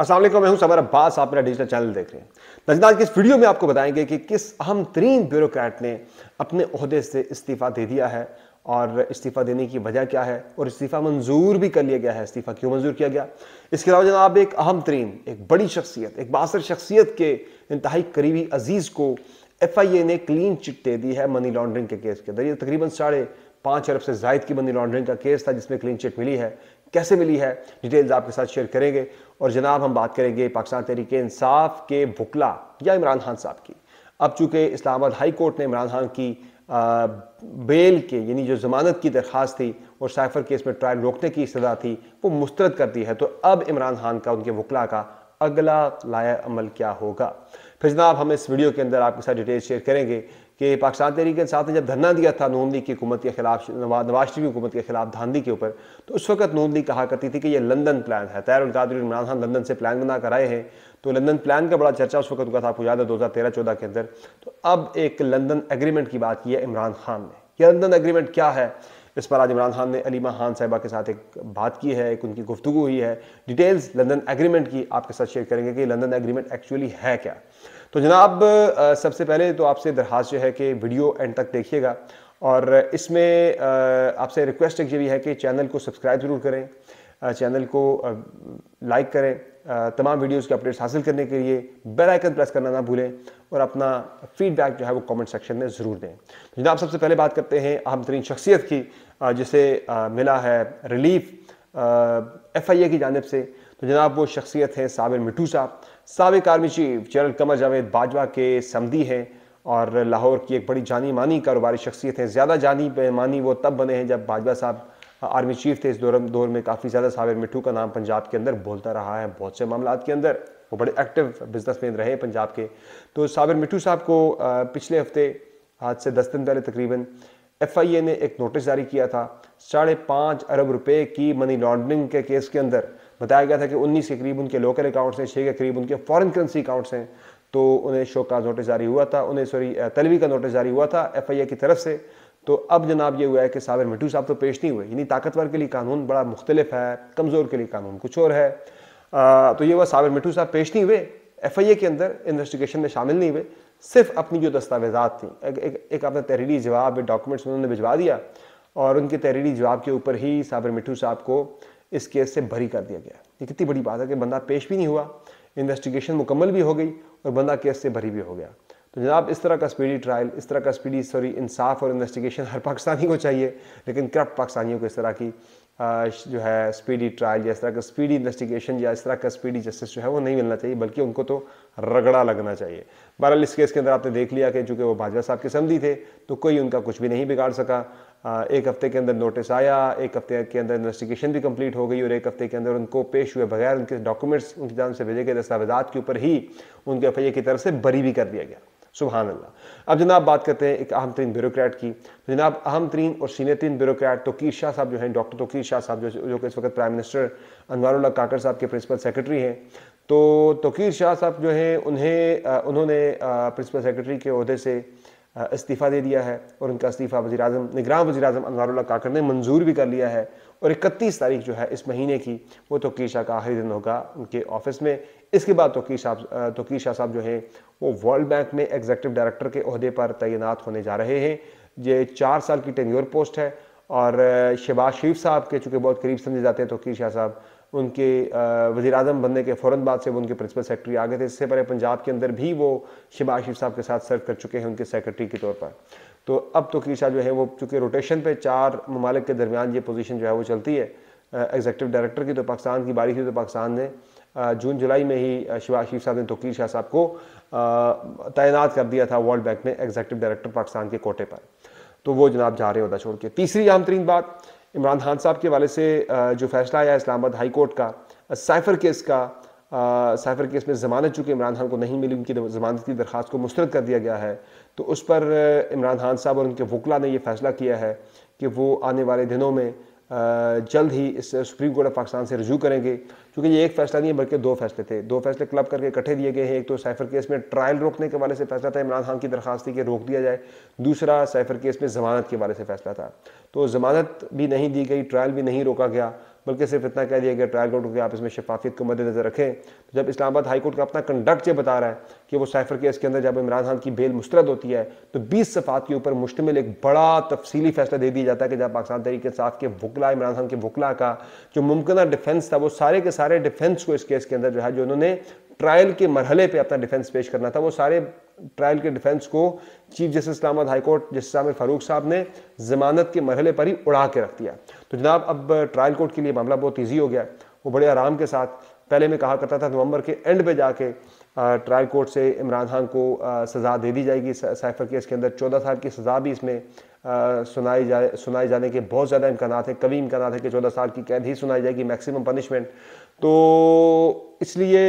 असल मैं हूं समर अब्बास आप मेरा डिजिटल चैनल देख रहे हैं नजदाज की इस वीडियो में आपको बताएंगे कि किस अहम तरीन ब्यूरोक्रैट ने अपने अहदे से इस्तीफ़ा दे दिया है और इस्तीफ़ा देने की वजह क्या है और इस्तीफ़ा मंजूर भी कर लिया गया है इस्तीफ़ा क्यों मंजूर किया गया इसके अलावा जनाब एक अहम तरीन एक बड़ी शख्सियत एक बासर शख्सियत के इंतहाई करीबी अजीज़ को एफ आई ए ने क्लीन चिट दे दी है मनी लॉन्ड्रिंग के केस के अंदर ये तकरीबन साढ़े पाँच अरब से जायद की मनी लॉन्ड्रिंग का केस था जिसमें क्लीन चिट मिली है कैसे मिली है डिटेल्स आपके साथ शेयर करेंगे और जनाब हम बात करेंगे पाकिस्तान तहरीक इंसाफ के बुकला या इमरान खान साहब की अब चूंकि इस्लामाबाद हाई कोर्ट ने इमरान खान की बेल के यानी जो ज़मानत की दरख्वास्त थी और साइफर केस में ट्रायल रोकने की सजा थी वो मुस्तरद कर दी है तो अब इमरान खान का उनके वकला का अगला लाया अमल क्या होगा फिर जनाब हम इस वीडियो के अंदर आपके साथ डिटेल शेयर करेंगे कि पाकिस्तान तहरीक इंसाफ ने जब धरना दिया था नून लीग की हुकूमत के खिलाफ नवाज शरीफ की हुकूमत के खिलाफ धांधी के ऊपर तो उस वक्त नून लीग कहा करती थी कि यह लंदन प्लान है तैर उलकाद इमरान खान लंदन से प्लान बना कर आए हैं तो लंदन प्लान का बड़ा चर्चा उस वक्त हुआ था आपको याद है दो हज़ार तेरह चौदह के अंदर तो अब एक लंदन एग्रीमेंट की बात की है इमरान खान ने यह लंदन एग्रीमेंट क्या है इस पर आज इमरान खान ने अलीमा खान साहिबा के साथ एक बात की है एक उनकी गुफ्तु हुई है डिटेल्स लंदन एग्रीमेंट की आपके साथ शेयर करेंगे कि लंदन एग्रीमेंट एक्चुअली है क्या तो जनाब सबसे पहले तो आपसे दरख्वास्त जो है कि वीडियो एंड तक देखिएगा और इसमें आपसे रिक्वेस्ट एक ये भी है कि चैनल को सब्सक्राइब ज़रूर करें चैनल को लाइक करें तमाम वीडियोस के अपडेट्स हासिल करने के लिए बेल आइकन प्रेस करना ना भूलें और अपना फीडबैक जो है वो कमेंट सेक्शन में ज़रूर दें तो जनाब सबसे पहले बात करते हैं अहम तरीन शख्सियत की जिसे मिला है रिलीफ एफ आई ए की जानब से तो जनाब वो शख्सियत हैं साबिर मिठू साहब सबक army chief general Qamar Javed Bajwa के समदी हैं और लाहौर की एक बड़ी जानी मानी कारोबारी शख्सियत हैं ज़्यादा जानी मानी वो तब बने हैं जब बाजवा साहब आर्मी चीफ थे इस दौर दौर में काफ़ी ज़्यादा साबिर मिठू का नाम पंजाब के अंदर बोलता रहा है बहुत से मामला के अंदर वो बड़े एक्टिव बिजनेसमैन रहे पंजाब के तो साबिर मिठू साहब को पिछले हफ्ते आज से दस दिन पहले तकरीबन एफ आई ए ने एक नोटिस जारी किया था साढ़े पाँच अरब रुपए की मनी लॉन्ड्रिंग के केस के अंदर बताया गया था कि उन्नीस के करीब उनके लोकल अकाउंट्स हैं छः के करीब उनके फॉरेन करेंसी अकाउंट्स हैं तो उन्हें शोक का नोटिस जारी हुआ था उन्हें सॉरी तलवी का नोटिस जारी हुआ था एफ आई ए की तरफ से तो अब जनाब ये हुआ है कि साबिर मिट्टू साहब तो पेश नहीं हुए यानी ताकतवर के लिए कानून बड़ा मुख्तलिफ है कमज़ोर के लिए कानून कुछ और है आ, तो ये हुआ साबिर मिट्टू साहब पेश नहीं हुए एफ आई ए के अंदर इन्वेस्टिगेशन में शामिल नहीं हुए सिर्फ अपनी जो दस्तावेज़ा थी एक, एक, एक अपना तहरीरी जवाब डॉक्यूमेंट्स उन्होंने भिजवा दिया और उनके तहरीरी जवाब के ऊपर ही साबिर मिट्टू साहब को इस केस से भरी कर दिया गया ये कितनी बड़ी बात है कि बंदा पेश भी नहीं हुआ इन्वेस्टिगेशन मुकम्मल भी हो गई और बंदा केस से भरी भी हो गया तो जनाब इस तरह का स्पीडी ट्रायल इस तरह का स्पीडी सॉरी इंसाफ और इन्वेस्टिगेशन हर पाकिस्तानी को चाहिए लेकिन करप्ट पाकिस्तानियों को इस तरह की जो है स्पीडी ट्रायल या इस तरह का स्पीडी इन्वेस्टिगेशन या इस तरह का स्पीडी जस्टिस जो है वो नहीं मिलना चाहिए बल्कि उनको तो रगड़ा लगना चाहिए बहरहाल इस केस के अंदर आपने देख लिया कि चूँकि वो भाजपा साहब के समझी थे तो कोई उनका कुछ भी नहीं बिगाड़ सका एक हफ्ते के अंदर नोटिस आया एक हफ्ते के अंदर इन्वेस्टिगेशन भी कंप्लीट हो गई और एक हफ्ते के अंदर उनको पेश हुए बगैर उनके डॉक्यूमेंट्स उनकी जान से भेजे गए दस्तावेजा के ऊपर ही उनके एफ की तरफ से बरी भी कर दिया गया सुबहान अल्लाह अब जनाब बात करते हैं एक अहम तरीन ब्यूरोक्रेट की तो जनाब अहम तरीन और सीनियर तरीन ब्यूरोक्रेट तोकीर शाह साहब जो हैं डॉक्टर तोकीर शाह साहब जो जो कि इस वक्त प्राइम मिनिस्टर अनवारुल्ला काकर साहब के प्रिंसिपल सेक्रेटरी हैं तो तोकीर शाह साहब जो हैं उन्हें उन्होंने प्रिंसिपल सेक्रेटरी के अहदे से इस्तीफ़ा दे दिया है और उनका इस्तीफ़ा वजी अजम निगरान वजी अजम अनवारुल्ला काकर ने मंजूर भी कर लिया है और इकतीस तारीख जो है इस महीने की वो तोकीर शाह का आखिरी दिन होगा उनके ऑफिस में इसके बाद तोकीर साहब तोकीर शाह साहब जो हैं वो वर्ल्ड बैंक में एग्जेक्टिव डायरेक्टर के अहदे पर तैनात होने जा रहे हैं ये चार साल की टेन्योर पोस्ट है और शहबाज शरीफ साहब के चूँकि बहुत करीब समझे जाते हैं तोकीर शाह साहब उनके वज़ी अजम बनने के फ़ौर बाद से वो उनके प्रिंसिपल सेक्रेटरी आ गए थे इससे पहले पंजाब के अंदर भी वो शहबाज शरीफ साहब के साथ सर्व कर चुके हैं उनके सेक्रेटरी के तौर पर तो अब तो कीसा जो है वो चूँकि रोटेशन पे चार ममालिक के दरमियान ये पोजीशन जो है वो चलती है एग्जेक्टिव डायरेक्टर की तो पाकिस्तान की बारी थी तो पाकिस्तान ने जून जुलाई में ही शिवा शिव साहब ने तोकीर शाह साहब को तैनात कर दिया था वर्ल्ड बैंक में एग्जेक्टिव डायरेक्टर पाकिस्तान के कोटे पर तो वो जनाब जा रहे होता छोड़ के तीसरी अहम तरीन बात इमरान खान साहब के वाले से जो फैसला आया इस्लामाबाद हाई कोर्ट का साइफर केस का साइफर केस में ज़मानत चूँकि इमरान खान को नहीं मिली उनकी ज़मानत की दरख्वास्त को मुस्रद कर दिया गया है तो उस पर इमरान खान साहब और उनके वकला ने यह फ़ैसला किया है कि वो आने वाले दिनों में जल्द ही इस सुप्रीम कोर्ट ऑफ पाकिस्तान से रजू करेंगे क्योंकि ये एक फैसला नहीं है बल्कि दो फैसले थे दो फैसले क्लब करके इकट्ठे दिए गए हैं एक तो साइफर केस में ट्रायल रोकने के वाले से फैसला था इमरान खान की दरखास्त थी कि रोक दिया जाए दूसरा साइफर केस में ज़मानत के वाले से फैसला था तो ज़मानत भी नहीं दी गई ट्रायल भी नहीं रोका गया बल्कि सिर्फ इतना कह दिया गया ट्रायल कोर्ट को आप इसमें शफाफियत को मद्देनजर रखें तो जब इस्लामाबाद हाई कोर्ट का अपना कंडक्ट ये बता रहा है कि वो साइफर केस के अंदर जब इमरान खान की बेल मुस्तरद होती है तो बीस सफ़ात के ऊपर मुश्तमिल एक बड़ा तफसीली फैसला दे दिया जाता है कि जब पाकिस्तान तरीके साफ के वकला इमरान खान के वकला का जो मुमकिन डिफेंस था वो सारे के सारे डिफेंस को इस केस के अंदर जो है जो उन्होंने ट्रायल के मरहले पर अपना डिफेंस पेश करना था वो सारे ट्रायल के डिफेंस को chief justice Islamabad high court justice Aamir Farooq साहब ने जमानत के मरहले पर ही उड़ा के रख दिया तो जनाब अब ट्रायल कोर्ट के लिए मामला बहुत ईजी हो गया वो बड़े आराम के साथ पहले मैं कहा करता था नवंबर के एंड पे जाके ट्रायल कोर्ट से इमरान खान को सज़ा दे दी जाएगी साइफर केस के अंदर चौदह साल की सज़ा भी इसमें सुनाई जाए सुनाए जाने के बहुत ज़्यादा इम्कान है कभी इम्कान है कि चौदह साल की कैद ही सुनाई जाएगी मैक्सिमम पनिशमेंट तो इसलिए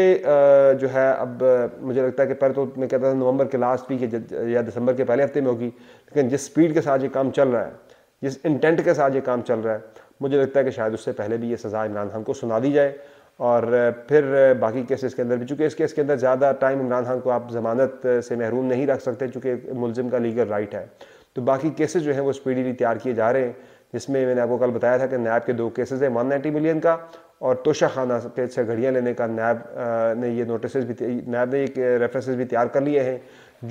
जो है अब मुझे लगता है कि पहले तो मैं कहता था नवंबर के लास्ट वीक या दिसंबर के पहले हफ्ते में होगी लेकिन जिस स्पीड के साथ ये काम चल रहा है जिस इंटेंट के साथ ये काम चल रहा है मुझे लगता है कि शायद उससे पहले भी ये सज़ा इमरान खान को सुना दी जाए और फिर बाकी केसेस के अंदर भी चूँकि इस केस के अंदर ज़्यादा टाइम इमरान खान को आप जमानत से महरूम नहीं रख सकते चूँकि मुलजिम का लीगल राइट है तो बाकी केसेज जो है वो स्पीडीली तैयार किए जा रहे हैं जिसमें मैंने आपको कल बताया था कि नैब के दो केसेज हैं वन नाइन्टी मिलियन का और तोशा खाना के से घड़ियाँ लेने का नैब ने ये नोटिस भी नैब ने एक रेफरेंसेज भी तैयार कर लिए हैं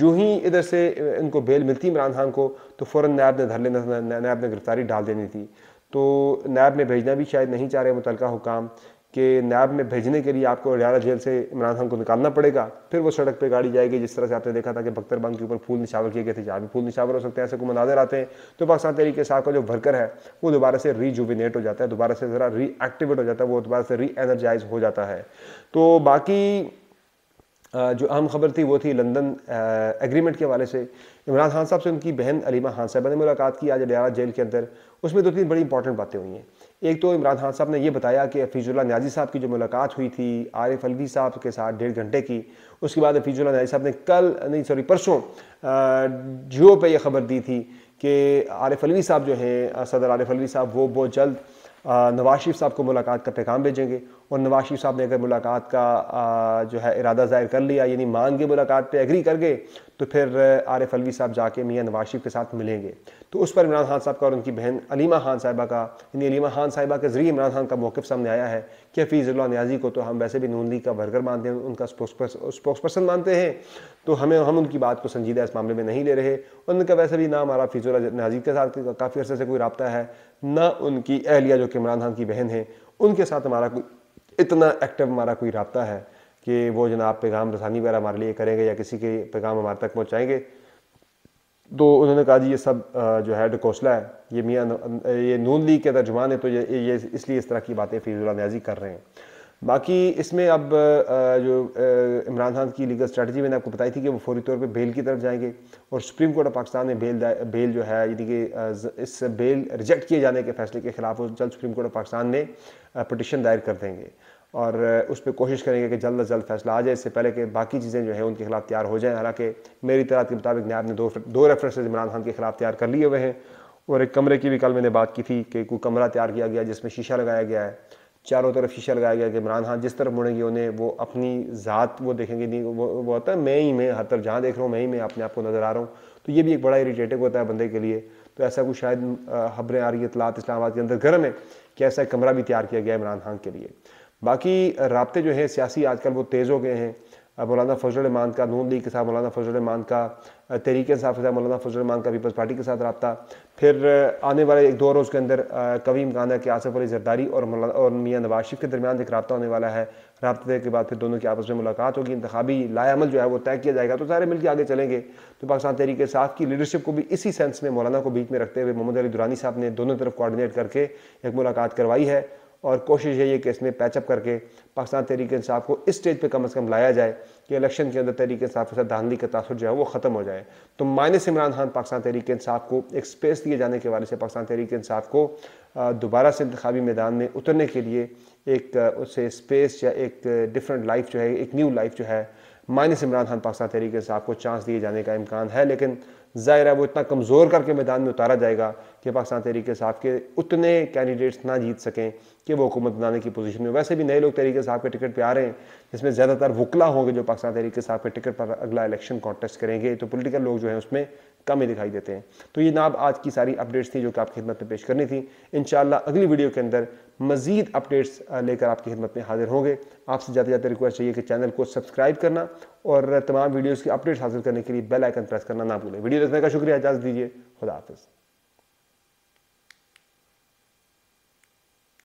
जो ही इधर से इनको बेल मिलती इमरान खान को तो फ़ौर नैब ने धर लेना नैब ने गिरफ्तारी डाल देनी थी तो नैब में भेजना भी शायद नहीं चाह रहे मुतल हुकाम के नैब में भेजने के लिए आपको हरियाणा जेल से इमरान खान को निकालना पड़ेगा फिर वो सड़क पे गाड़ी जाएगी जिस तरह से आपने देखा था कि बख्तर के ऊपर फूल निशावर किए गए थे जहाँ भी फूल निशावर हो सकते हैं ऐसे को मनाजर आते हैं तो पाकिस्तान तरीके साहब का जो वर्कर है वो दोबारा से रीजुविनेट हो जाता है दोबारा से ज़रा रीएक्टिवेट हो जाता है वो दोबारा से रीएनर्जाइज हो जाता है तो बाकी जो अहम खबर थी वो थी लंदन एग्रीमेंट के हवाले से इमरान खान साहब से उनकी बहन अलीमा खान साहब ने मुलाकात की आज हरियाणा जेल के अंदर उसमें दो तीन बड़ी इंपॉर्टेंट बातें हुई हैं एक तो इमरान खान साहब ने यह बताया कि हफीज़ुल्ला न्याजी साहब की जो मुलाकात हुई थी आरिफ अलवी साहब के साथ डेढ़ घंटे की उसके बाद फीजुल्ला न्याजी साहब ने कल नहीं सॉरी परसों जियो पे यह खबर दी थी कि आरिफ अलवी साहब जो हैं सदर आरिफ अलवी साहब वो बहुत जल्द नवाज शरीफ साहब को मुलाकात का पैगाम भेजेंगे और नवाज शरीफ साहब ने अगर मुलाकात का जो है इरादा ज़ाहिर कर लिया यानी मान के मुलाकात पर एग्री कर गए तो फिर आर एफ अलवी साहब जाके मियाँ नवाज शरीफ के साथ मिलेंगे तो उस पर इमरान खान साहब का और उनकी बहन अलीमा खान साहिबा का यानी अलीमा खान साहिबा के ज़रिए इमरान खान का मौक़ सामने आया है कि हफीज़ुल्ला न्याजी को तो हम वैसे भी नून लीग का वर्कर मानते हैं उनका स्पोक्स पर्सन मानते हैं तो हमें हम उनकी बात को संजीदा इस मामले में नहीं ले रहे उनका वैसे भी ना हमारा हफीज़ुल्ला न्याजी के साथ काफ़ी अर्से से कोई रबता है ना उनकी अहलिया जो कि इमरान खान की बहन है उनके साथ हमारा कोई इतना एक्टिव हमारा कोई रबता है कि वो जनाब पैगाम रसानी वगैरह हमारे लिए करेंगे या किसी के पैगाम हमारे तक पहुँचाएँगे तो उन्होंने कहा जी ये सब जो है डकोसला है ये मियाँ ये नून लीग के तर्जुमान है तो ये ये इसलिए इस तरह की बातें फिजुल्ला न्याजी कर रहे हैं बाकी इसमें अब जो इमरान खान की लीगल स्ट्रेटजी मैंने आपको बताई थी कि वो फौरी तौर पे बेल की तरफ जाएंगे और सुप्रीम कोर्ट ऑफ पाकिस्तान ने बेल बेल जो है यानी कि इस बेल रिजेक्ट किए जाने के फैसले के खिलाफ जल्द सुप्रीम कोर्ट ऑफ पाकिस्तान ने पटिशन दायर कर देंगे और उस पर कोशिश करेंगे कि जल्द अज जल्द फैसला आ जाए इससे पहले कि बाकी चीज़ें जो है उनके खिलाफ तैयार हो जाएँ हालाँकि मेरी तरह के मुताबिक नायब ने दो दो रेफरेंसेज इमरान खान के खिलाफ तैयार कर लिए हुए हैं और एक कमरे की भी कल मैंने बात की थी कि कोई कमरा तैयार किया गया जिसमें शीशा लगाया गया है चारों तरफ शीशा लगाया गया कि इमरान खान जिस तरफ मुड़ेंगे उन्हें वो अपनी ज़ात वो देखेंगे नहीं वो वो होता है मैं ही मैं हर तरफ जहाँ देख रहा हूँ मैं ही मैं अपने आप को नज़र आ रहा हूँ तो ये भी एक बड़ा इरीटेटिव होता है बंदे के लिए तो ऐसा कुछ शायद खबरें आ रही है इतलात इस्लामाबाद के अंदर गर्म है कि ऐसा एक कमरा भी तैयार किया गया इमरान खान के लिए बाकी रबते जो हैं सियासी आजकल वो तेज़ हो गए हैं मौलाना फजलरहमान का नून लीग के साथ मौलाना फजलरहमान का तहरीक इंसाफ के साथ मौलाना रमान का पीपल्स पार्टी के साथ रबता फिर आने वाले एक दो रोज़ के अंदर कवीम इमकान है कि आसफ अली जरदारी और मौलाना और मियाँ नवाज शरीफ के दरमियान एक रबता होने वाला है रबते के बाद फिर दोनों की आपस में मुलाकात होगी इंतबी लायामल जो है वो तय किया जाएगा तो सारे मिलकर आगे चलेंगे तो पाकिस्तान तहरीक साफ की लीडरशिप को भी इसी सेंस में मौलाना को बीच में रखते हुए मोहम्मद अली दुरानी साहब ने दोनों तरफ कोआर्डिनेट करके एक मुलाकात करवाई है और कोशिश यही है कि इसमें पैचअप करके पाकिस्तान तहरीक इंसाफ को इस स्टेज पे कम अज़ कम लाया जाए कि इलेक्शन के अंदर तहरीक इंसाफ के साथ धांधली का तासर जो है वो ख़त्म हो जाए तो माइनस इमरान खान पाकिस्तान तहरीक इंसाफ को एक स्पेस दिए जाने के हवाले से पाकिस्तान तहरीक इंसाफ को दोबारा से इंतबी मैदान में उतरने के लिए एक उससे स्पेस या एक डिफरेंट लाइफ जो है एक न्यू लाइफ जो है माइनस इमरान खान पाकिस्तान तहरीक से को चांस दिए जाने का इम्कान है लेकिन ज़ाहिर है वो इतना कमज़ोर करके मैदान में उतारा जाएगा कि पाकिस्तान तरीके साहब के उतने कैंडिडेट्स ना जीत सकें कि वो हुकूमत बनाने की पोजीशन में वैसे भी नए लोग तरीके से आपके टिकट पर आ रहे हैं जिसमें ज़्यादातर वकला होंगे जो पाकिस्तान तरीके साहब के टिकट पर अगला इलेक्शन कॉन्टेस्ट करेंगे तो पोलिटिकल लोग जो हैं उसमें कम ही दिखाई देते हैं तो ये नाब आज की सारी अपडेट्स थी जो कि आपकी खिदमत में पेश करनी थी इन अगली वीडियो के अंदर मजीद अपडेट्स लेकर आपकी खिदमत में हाजिर होंगे आपसे जाते जाते रिक्वेस्ट चाहिए कि चैनल को सब्सक्राइब करना और तमाम वीडियोज़ की अपडेट्स हासिल करने के लिए बेलाइकन प्रेस करना ना भूलें वीडियो देखने का शुक्रिया इजाज़ दीजिए खुदा